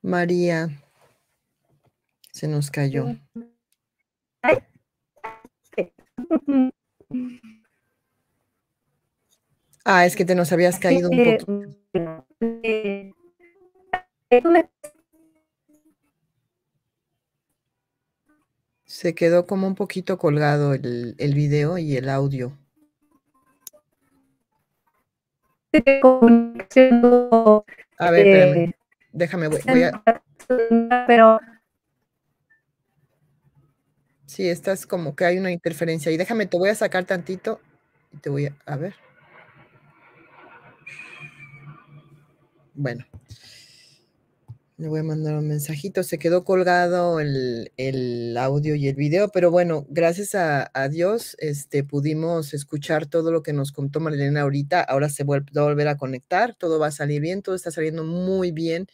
María. Se nos cayó. Ah, es que te nos habías caído un poco. Eh, se quedó como un poquito colgado el, el video y el audio. A ver, eh, Déjame, voy, voy a... Sí, estás como que hay una interferencia. Y déjame, te voy a sacar tantito y te voy a, ver. Bueno, le voy a mandar un mensajito. Se quedó colgado el, audio y el video, pero bueno, gracias a, Dios este, pudimos escuchar todo lo que nos contó Marilena ahorita. Ahora se vuelve a volver a conectar. Todo va a salir bien, todo está saliendo muy bien.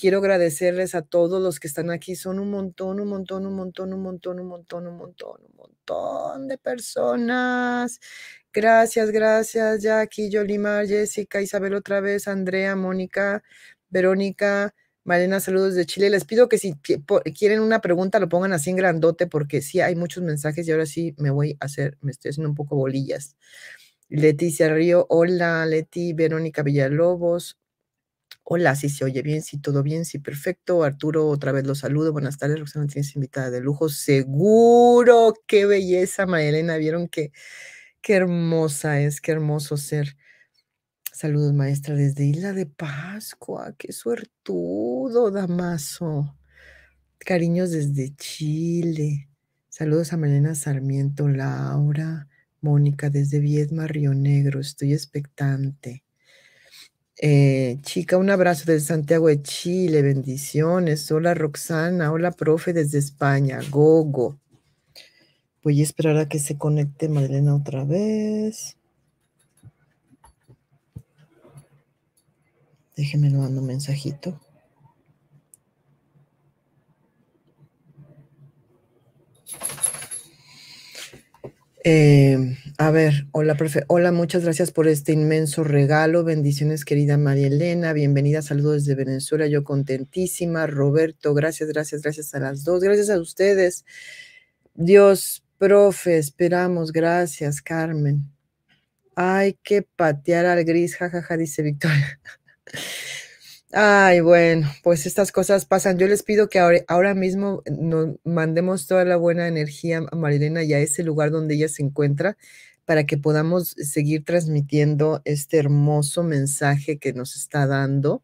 Quiero agradecerles a todos los que están aquí. Son un montón, un montón, un montón, un montón, un montón, un montón, un montón de personas. Gracias, gracias, Jackie, Yolimar, Jessica, Isabel otra vez, Andrea, Mónica, Verónica, Marina, saludos de Chile. Les pido que si quieren una pregunta lo pongan así en grandote porque sí hay muchos mensajes y ahora sí me voy a hacer, me estoy haciendo un poco bolillas. Leticia Río, hola, Leti, Verónica Villalobos, Hola, si se oye bien, si todo bien, si perfecto. Arturo, otra vez los saludo. Buenas tardes, Roxana, tienes invitada de lujo. Seguro, qué belleza, Maelena. Vieron qué qué hermosa es, qué hermoso ser. Saludos, maestra, desde Isla de Pascua. Qué suertudo, Damaso. Cariños desde Chile. Saludos a Maelena Sarmiento, Laura, Mónica, desde Viedma, Río Negro. Estoy expectante. Eh, chica, un abrazo desde Santiago de Chile, bendiciones. Hola Roxana, hola profe desde España, Gogo. Voy a esperar a que se conecte Madelena otra vez. Déjenme mando un mensajito. Em, a ver, hola, profe. Hola, muchas gracias por este inmenso regalo. Bendiciones, querida María Elena. Bienvenida, saludos desde Venezuela. Yo contentísima. Roberto, gracias, gracias, gracias a las dos. Gracias a ustedes. Dios, profe, esperamos. Gracias, Carmen. Hay que patear al gris, jajaja, dice Victoria. Ay, bueno, pues estas cosas pasan. Yo les pido que ahora, ahora, mismo eh, nos mandemos toda la buena energía a Marilena y a ese lugar donde ella se encuentra para que podamos seguir transmitiendo este hermoso mensaje que nos está dando.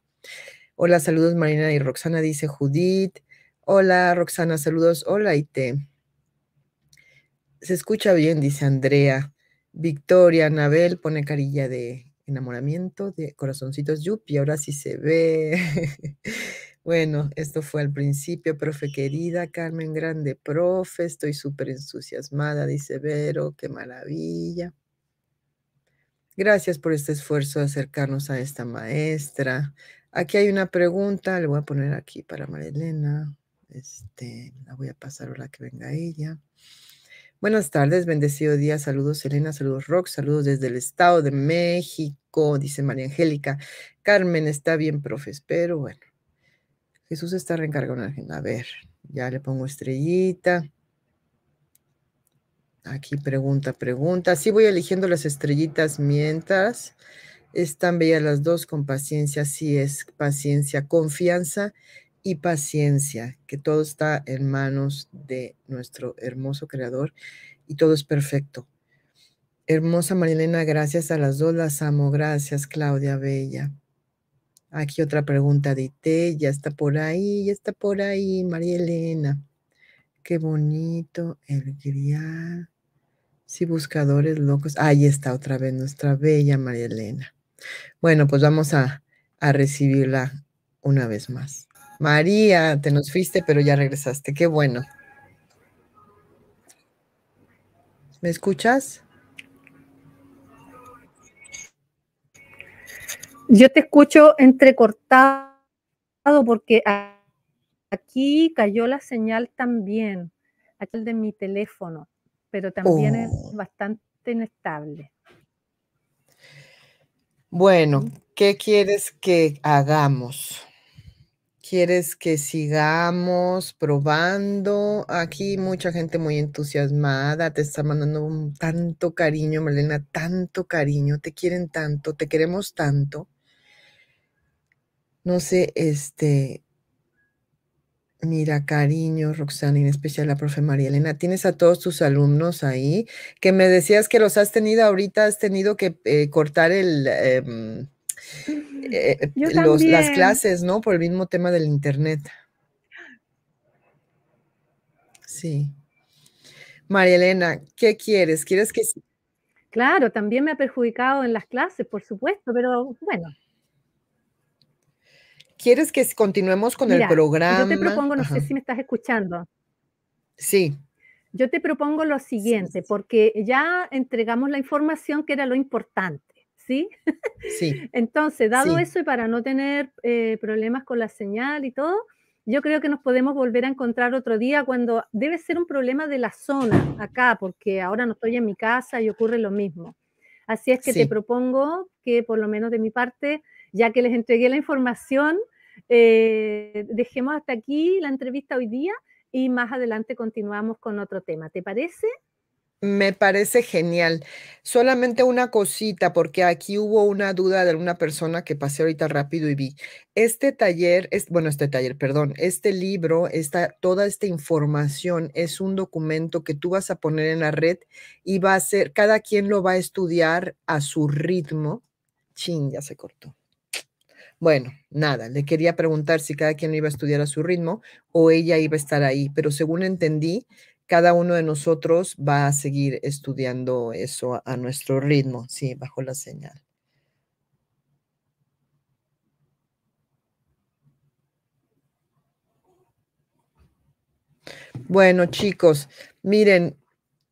Hola, saludos Marilena y Roxana, dice Judith. Hola Roxana, saludos. Hola Ite. Se escucha bien, dice Andrea. Victoria, Anabel pone carilla de enamoramiento de corazoncitos yupi, ahora sí se ve. bueno, esto fue al principio, profe querida, Carmen Grande, profe, estoy súper entusiasmada, dice Vero, qué maravilla. Gracias por este esfuerzo de acercarnos a esta maestra. Aquí hay una pregunta, le voy a poner aquí para María Este, la voy a pasar la que venga ella. Buenas tardes, bendecido día. Saludos, Elena. Saludos, Rox. Saludos desde el Estado de México, dice María Angélica. Carmen está bien, profes, pero bueno. Jesús está reencargado en A ver, ya le pongo estrellita. Aquí pregunta, pregunta. Sí, voy eligiendo las estrellitas mientras. Están bellas las dos con paciencia, sí es paciencia, confianza y paciencia, que todo está en manos de nuestro hermoso Creador y todo es perfecto. Hermosa Marilena, gracias a las dos, las amo. Gracias, Claudia Bella. Aquí otra pregunta de IT, ya está por ahí, ya está por ahí, María Elena. Qué bonito el grial. Sí, buscadores locos. Ahí está otra vez nuestra bella María Elena. Bueno, pues vamos a, a recibirla una vez más. María, te nos fuiste, pero ya regresaste. Qué bueno. ¿Me escuchas? Yo te escucho entrecortado porque aquí cayó la señal también, aquí el de mi teléfono, pero también es oh. bastante inestable. Bueno, ¿qué quieres que hagamos? ¿Quieres que sigamos probando? Aquí mucha gente muy entusiasmada, te está mandando tanto cariño, Marlena, tanto cariño, te quieren tanto, te queremos tanto. No sé, este, mira, cariño, Roxana, en especial la profe María Elena, tienes a todos tus alumnos ahí, que me decías que los has tenido ahorita, has tenido que eh, cortar el... Em, eh, las clases, ¿no? Por el mismo tema del Internet. Sí. María Elena, ¿qué quieres? ¿Quieres que... Claro, también me ha perjudicado en las clases, por supuesto, pero bueno. ¿Quieres que continuemos con el programa? Yo te propongo, no sé si me estás escuchando. Sí. Yo te propongo lo siguiente, porque ya entregamos la información que era lo importante. ¿sí? Sí. Entonces, dado eso y para no tener eh, problemas con la señal y todo, yo creo que nos podemos volver a encontrar otro día cuando debe ser un problema de la zona acá, porque ahora no estoy en mi casa y ocurre lo mismo. Así es que te propongo que por lo menos de mi parte, ya que les entregué la información, eh, dejemos hasta aquí la entrevista hoy día y más adelante continuamos con otro tema. ¿Te parece? Me parece genial. Solamente una cosita, porque aquí hubo una duda de alguna persona que pasé ahorita rápido y vi. Este taller, es, bueno, este taller, perdón, este libro, esta, toda esta información es un documento que tú vas a poner en la red y va a ser, cada quien lo va a estudiar a su ritmo. Chin, ya se cortó. Bueno, nada, le quería preguntar si cada quien lo iba a estudiar a su ritmo o ella iba a estar ahí, pero según entendí, cada uno de nosotros va a seguir estudiando eso a, nuestro ritmo, sí, bajo la señal. Bueno, chicos, miren,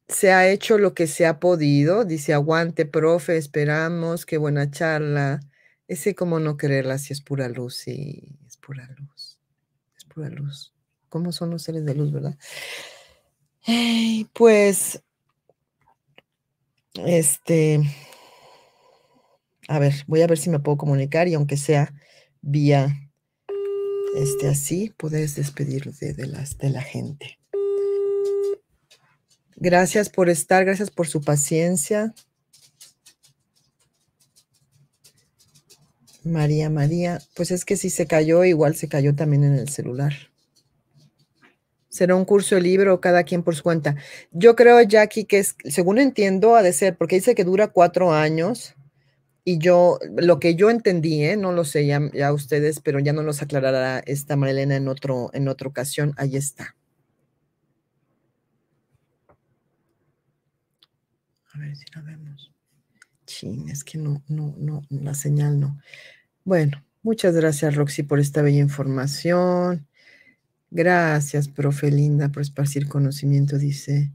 se ha hecho lo que se ha podido. Dice, aguante, profe, esperamos, qué buena charla. Ese como no quererla si es pura luz, sí, es pura luz, es pura luz. ¿Cómo son los seres de luz, verdad? pues, este, a ver, voy a ver si me puedo comunicar y aunque sea vía, este, así, puedes despedirte de, las, de la gente. Gracias por estar, gracias por su paciencia. María, María, pues es que si se cayó, igual se cayó también en el celular será un curso libre cada quien por su cuenta. Yo creo, Jackie, que es, según entiendo, ha de ser, porque dice que dura cuatro años. Y yo, lo que yo entendí, ¿eh? no lo sé ya, ustedes, pero ya no nos aclarará esta Marilena en, otro, en otra ocasión. Ahí está. A ver si la vemos. Chin, es que no, no, no, la señal no. Bueno, muchas gracias, Roxy, por esta bella información. Gracias, profe Linda, por esparcir conocimiento, dice.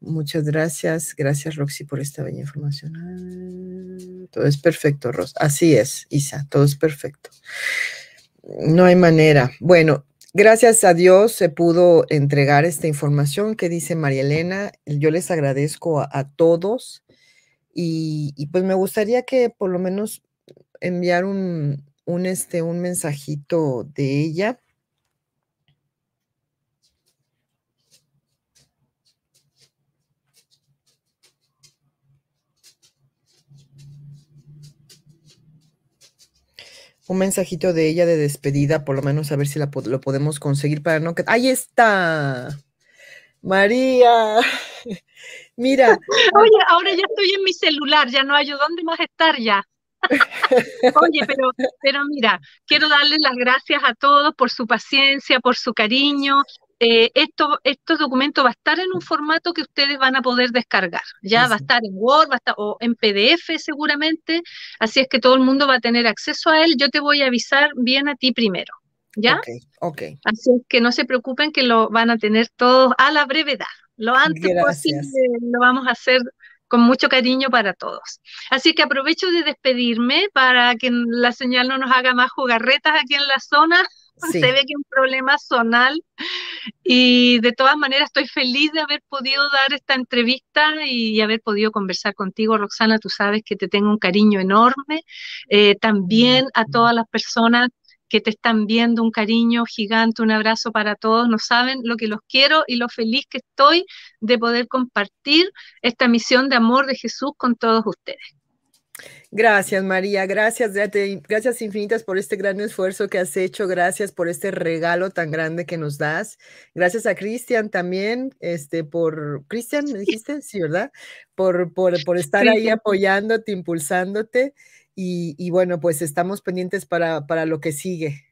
Muchas gracias. Gracias, Roxy, por esta bella información. Ah, todo es perfecto, Ros. Así es, Isa, todo es perfecto. No hay manera. Bueno, gracias a Dios se pudo entregar esta información que dice María Elena. Yo les agradezco a, todos y, y, pues me gustaría que por lo menos enviar un, un, este, un mensajito de ella un mensajito de ella de despedida, por lo menos a ver si la, lo podemos conseguir para no que... ¡Ahí está! María, mira. Oye, ahora ya estoy en mi celular, ya no hay dónde más estar ya. Oye, pero, pero mira, quiero darles las gracias a todos por su paciencia, por su cariño, eh, esto, estos documentos va a estar en un formato que ustedes van a poder descargar. Ya va a estar en Word, va o en PDF seguramente. Así es que todo el mundo va a tener acceso a él. Yo te voy a avisar bien a ti primero. ¿Ya? Ok, Así es que no se preocupen que lo van a tener todos a la brevedad. Lo antes posible lo vamos a hacer con mucho cariño para todos. Así que aprovecho de despedirme para que la señal no nos haga más jugarretas aquí en la zona. Se ve que es un problema zonal y de todas maneras estoy feliz de haber podido dar esta entrevista y haber podido conversar contigo, Roxana. Tú sabes que te tengo un cariño enorme. Eh, también a todas las personas que te están viendo, un cariño gigante, un abrazo para todos. No saben lo que los quiero y lo feliz que estoy de poder compartir esta misión de amor de Jesús con todos ustedes. Gracias, María. Gracias, gracias infinitas por este gran esfuerzo que has hecho. Gracias por este regalo tan grande que nos das. Gracias a Cristian también, este, por Cristian, me dijiste, sí, ¿verdad? Por, por, por estar ahí apoyándote, impulsándote. Y, y, bueno, pues estamos pendientes para, para lo que sigue.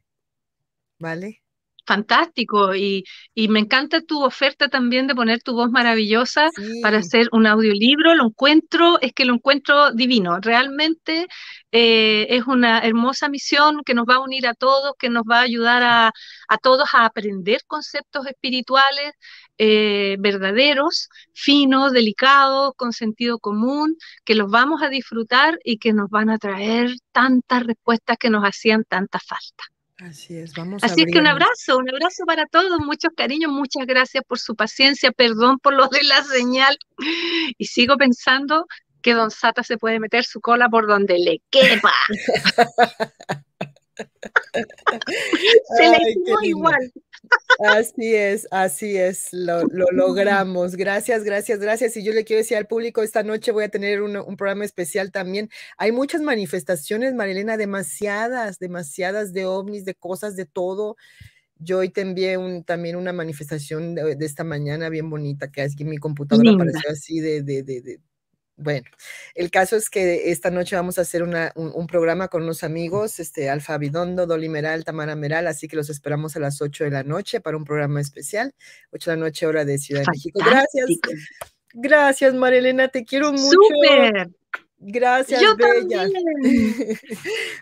¿Vale? fantástico y, me encanta tu oferta también de poner tu voz maravillosa para hacer un audiolibro. Lo encuentro, es que lo encuentro divino. Realmente eh, es una hermosa misión que nos va a unir a todos, que nos va a ayudar a, todos a aprender conceptos espirituales eh, verdaderos, finos, delicados, con sentido común, que los vamos a disfrutar y que nos van a traer tantas respuestas que nos hacían tanta falta. Así es, vamos. a Así es que un abrazo, un abrazo para todos, muchos cariños, muchas gracias por su paciencia, perdón por lo de la señal. Y sigo pensando que Don Sata se puede meter su cola por donde le quepa. se le hizo igual. Así es, así es, lo, logramos. Gracias, gracias, gracias. Y yo le quiero decir al público, esta noche voy a tener un, programa especial también. Hay muchas manifestaciones, Marilena, demasiadas, demasiadas de ovnis, de cosas, de todo. Yo hoy te envié un, también una manifestación de, esta mañana bien bonita que es que mi computadora apareció así de, de, bueno, el caso es que esta noche vamos a hacer una, un, programa con unos amigos, este, Alfa Bidondo, Dolly Meral, Tamara Meral, así que los esperamos a las 8 de la noche para un programa especial, 8 de la noche hora de Ciudad de México. Gracias. Gracias, Marilena, te quiero mucho. ¡Súper! Gracias, yo también.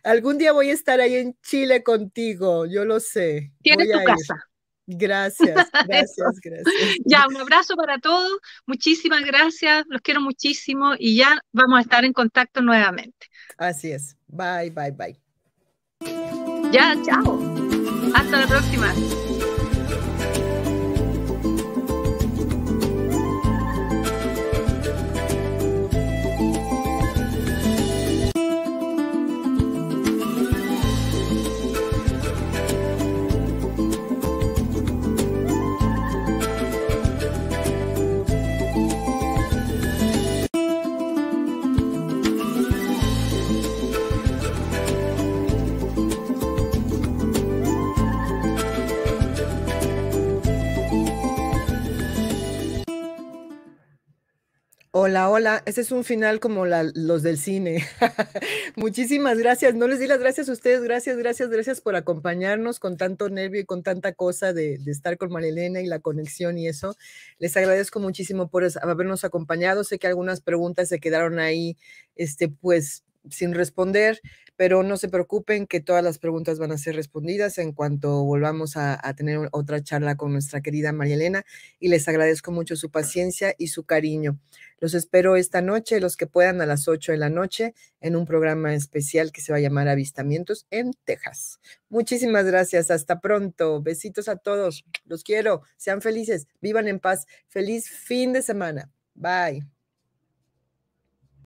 Algún día voy a estar ahí en Chile contigo, yo lo sé. Tienes tu casa. Gracias, gracias, gracias. ya, un abrazo para todos. Muchísimas gracias, los quiero muchísimo y ya vamos a estar en contacto nuevamente. Así es. Bye, bye, bye. Ya, chao. Hasta la próxima. Hola, hola. Ese es un final como los del cine. Muchísimas gracias. No les di las gracias a ustedes. Gracias, gracias, gracias por acompañarnos con tanto nervio y con tanta cosa de, estar con Marilena y la conexión y eso. Les agradezco muchísimo por habernos acompañado. Sé que algunas preguntas se quedaron ahí, este, pues sin responder pero no se preocupen que todas las preguntas van a ser respondidas en cuanto volvamos a, tener otra charla con nuestra querida María Elena y les agradezco mucho su paciencia y su cariño. Los espero esta noche, los que puedan, a las 8 de la noche en un programa especial que se va a llamar Avistamientos en Texas. Muchísimas gracias, hasta pronto. Besitos a todos, los quiero, sean felices, vivan en paz. Feliz fin de semana. Bye.